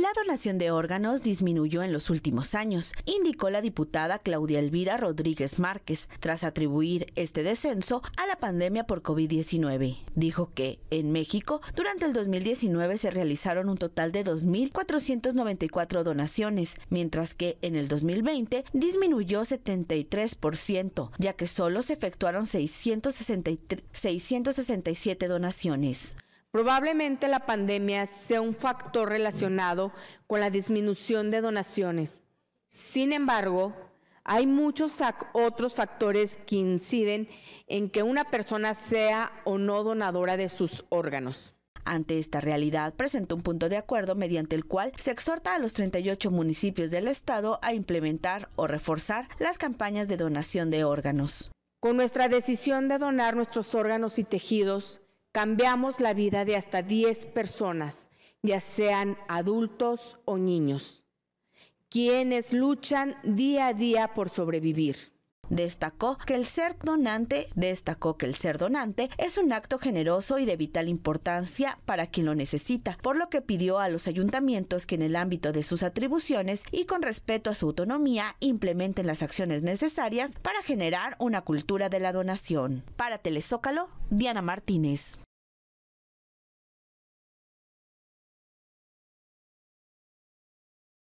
La donación de órganos disminuyó en los últimos años, indicó la diputada Claudia Elvira Rodríguez Márquez, tras atribuir este descenso a la pandemia por COVID-19. Dijo que, en México, durante el 2019 se realizaron un total de 2.494 donaciones, mientras que en el 2020 disminuyó 73%, ya que solo se efectuaron 667 donaciones. Probablemente la pandemia sea un factor relacionado con la disminución de donaciones. Sin embargo, hay muchos otros factores que inciden en que una persona sea o no donadora de sus órganos. Ante esta realidad, presentó un punto de acuerdo mediante el cual se exhorta a los 38 municipios del estado a implementar o reforzar las campañas de donación de órganos. Con nuestra decisión de donar nuestros órganos y tejidos, cambiamos la vida de hasta 10 personas, ya sean adultos o niños, quienes luchan día a día por sobrevivir. Destacó que el ser donante, destacó que el ser donante es un acto generoso y de vital importancia para quien lo necesita, por lo que pidió a los ayuntamientos que en el ámbito de sus atribuciones y con respeto a su autonomía implementen las acciones necesarias para generar una cultura de la donación. Para Telezócalo, Diana Martínez.